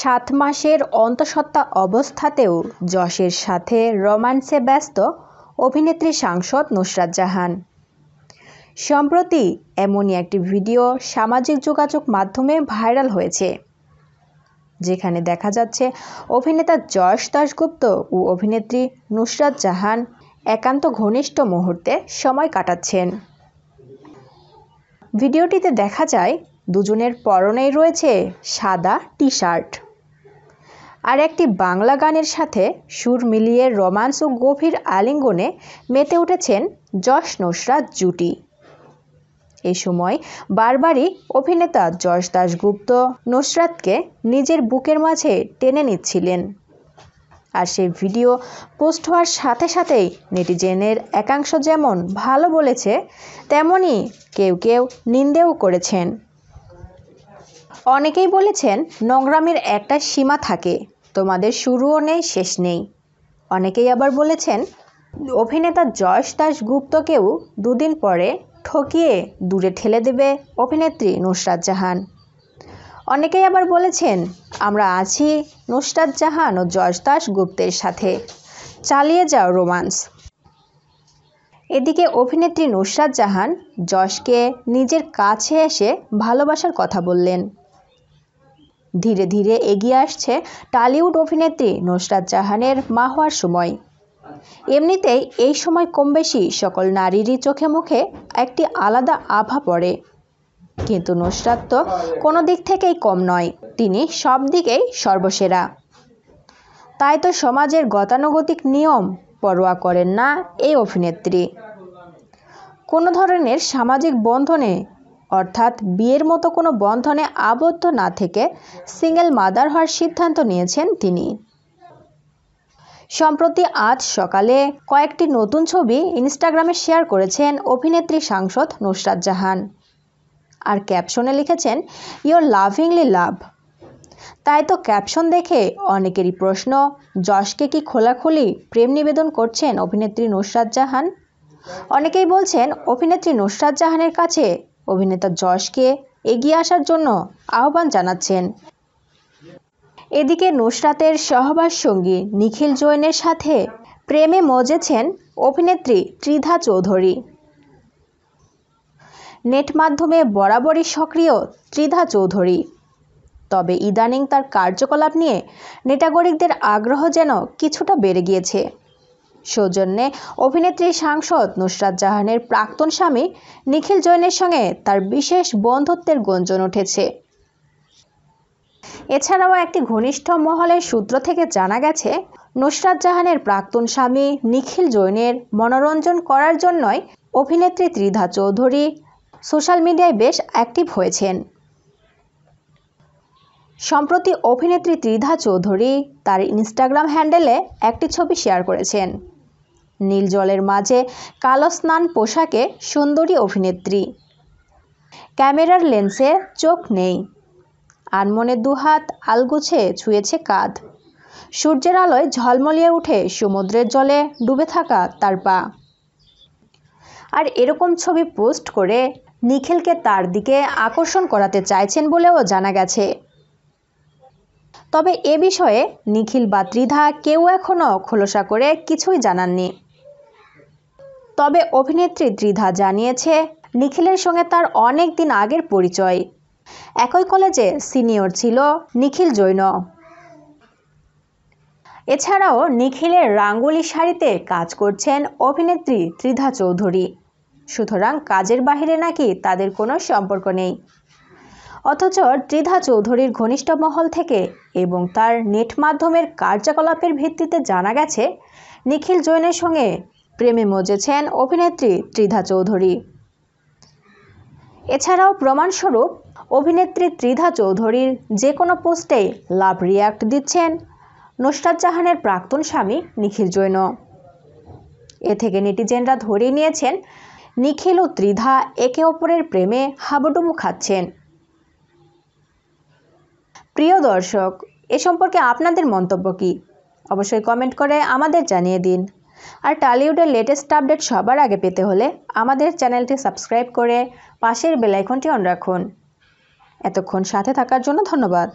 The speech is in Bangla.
সাত মাসের অন্তঃসত্ত্বা অবস্থাতেও যশের সাথে রোম্যান্সে ব্যস্ত অভিনেত্রী সাংসদ নুসরাত জাহান সম্প্রতি এমনই একটি ভিডিও সামাজিক যোগাযোগ মাধ্যমে ভাইরাল হয়েছে যেখানে দেখা যাচ্ছে অভিনেতা জয়স দাশগুপ্ত ও অভিনেত্রী নুসরাত জাহান একান্ত ঘনিষ্ঠ মুহূর্তে সময় কাটাচ্ছেন ভিডিওটিতে দেখা যায় দুজনের পরনেই রয়েছে সাদা টি শার্ট আর একটি বাংলা গানের সাথে সুর মিলিয়ে রোমান্স ও গভীর আলিঙ্গনে মেতে উঠেছেন যশ নসরাত জুটি এ সময় বারবারই অভিনেতা যশ দাশগুপ্ত নুসরাতকে নিজের বুকের মাঝে টেনে নিচ্ছিলেন আর সে ভিডিও পোস্ট হওয়ার সাথে সাথেই নেটিজেনের একাংশ যেমন ভালো বলেছে তেমনই কেউ কেউ নিন্দেও করেছেন অনেকেই বলেছেন নোংরামের একটা সীমা থাকে তোমাদের শুরুও নেই শেষ নেই অনেকেই আবার বলেছেন অভিনেতা জশ দাশগুপ্তকেও দুদিন পরে ঠকিয়ে দূরে ঠেলে দেবে অভিনেত্রী নুসরাত জাহান অনেকেই আবার বলেছেন আমরা আছি নুসরাত জাহান ও জশ দাশগুপ্তের সাথে চালিয়ে যাও রোমান্স এদিকে অভিনেত্রী নুসরাত জাহান যশকে নিজের কাছে এসে ভালোবাসার কথা বললেন ধীরে ধীরে এগিয়ে আসছে টলিউড অভিনেত্রী নুসরাত জাহানের মা হওয়ার সময় এমনিতেই এই সময় কম বেশি সকল নারীরই চোখে মুখে একটি আলাদা আভা পড়ে কিন্তু নুসরাত তো কোনো দিক থেকেই কম নয় তিনি সব দিকেই সর্বসেরা তাই তো সমাজের গতানুগতিক নিয়ম পরোয়া করেন না এই অভিনেত্রী কোনো ধরনের সামাজিক বন্ধনে অর্থাৎ বিয়ের মতো কোনো বন্ধনে আবদ্ধ না থেকে সিঙ্গেল মাদার হওয়ার সিদ্ধান্ত নিয়েছেন তিনি সম্প্রতি আজ সকালে কয়েকটি নতুন ছবি ইনস্টাগ্রামে শেয়ার করেছেন অভিনেত্রী সাংসদ নুসরাত জাহান আর ক্যাপশনে লিখেছেন ইউর লাভিংলি লাভ তাই তো ক্যাপশন দেখে অনেকেরই প্রশ্ন যশকে কি খোলাখুলি প্রেম নিবেদন করছেন অভিনেত্রী নুসরাত জাহান অনেকেই বলছেন অভিনেত্রী নুসরাত জাহানের কাছে অভিনেতা যশকে এগিয়ে আসার জন্য আহ্বান জানাচ্ছেন এদিকে নুসরাতের সহবাস সঙ্গী নিখিল জৈনের সাথে প্রেমে মজেছেন অভিনেত্রী ত্রিধা চৌধুরী নেট মাধ্যমে বরাবরই সক্রিয় ত্রিধা চৌধুরী তবে ইদানিং তার কার্যকলাপ নিয়ে নেটাগরিকদের আগ্রহ যেন কিছুটা বেড়ে গিয়েছে সৌজন্যে অভিনেত্রী সাংসদ নুসরাত জাহানের প্রাক্তন স্বামী নিখিল জৈনের সঙ্গে তার বিশেষ বন্ধুত্বের গুঞ্জন উঠেছে এছাড়াও একটি ঘনিষ্ঠ মহলের সূত্র থেকে জানা গেছে নুসরাত জাহানের প্রাক্তন স্বামী নিখিল জৈনের মনোরঞ্জন করার জন্যই অভিনেত্রী ত্রিধা চৌধুরী সোশ্যাল মিডিয়ায় বেশ অ্যাক্টিভ হয়েছেন সম্প্রতি অভিনেত্রী ত্রিধা চৌধুরী তার ইনস্টাগ্রাম হ্যান্ডেলে একটি ছবি শেয়ার করেছেন নীল জলের মাঝে কালো স্নান পোশাকে সুন্দরী অভিনেত্রী ক্যামেরার লেন্সে চোখ নেই মনে দুহাত আলগুছে ছুঁয়েছে কাঁধ সূর্যের আলোয় ঝলমলিয়ে উঠে সমুদ্রের জলে ডুবে থাকা তার পা আর এরকম ছবি পোস্ট করে নিখিলকে তার দিকে আকর্ষণ করাতে চাইছেন বলেও জানা গেছে তবে এ বিষয়ে নিখিল বা ত্রিধা কেউ এখনও খোলসা করে কিছুই জানাননি তবে অভিনেত্রী ত্রিধা জানিয়েছে নিখিলের সঙ্গে তার অনেক দিন আগের পরিচয় একই কলেজে সিনিয়র ছিল নিখিল জৈন এছাড়াও নিখিলের রাঙ্গুলি শাড়িতে কাজ করছেন অভিনেত্রী ত্রিধা চৌধুরী সুতরাং কাজের বাহিরে নাকি তাদের কোনো সম্পর্ক নেই অথচ ত্রিধা চৌধুরীর ঘনিষ্ঠ মহল থেকে এবং তার নেট মাধ্যমের কার্যকলাপের ভিত্তিতে জানা গেছে নিখিল জৈনের সঙ্গে প্রেমে মজেছেন অভিনেত্রী ত্রিধা চৌধুরী এছাড়াও প্রমাণস্বরূপ অভিনেত্রী ত্রিধা চৌধুরীর যে কোনো পোস্টেই লাভ রিয়াক্ট দিচ্ছেন নুসরাত জাহানের প্রাক্তন স্বামী নিখিল জৈন এ থেকে নেটিজেনরা ধরে নিয়েছেন নিখিল ও ত্রিধা একে অপরের প্রেমে হাবুডুমু খাচ্ছেন প্রিয় দর্শক এ সম্পর্কে আপনাদের মন্তব্য কী অবশ্যই কমেন্ট করে আমাদের জানিয়ে দিন আর টালিউডের লেটেস্ট আপডেট সবার আগে পেতে হলে আমাদের চ্যানেলটি সাবস্ক্রাইব করে পাশের বেলাইকনটি অন রাখুন এতক্ষণ সাথে থাকার জন্য ধন্যবাদ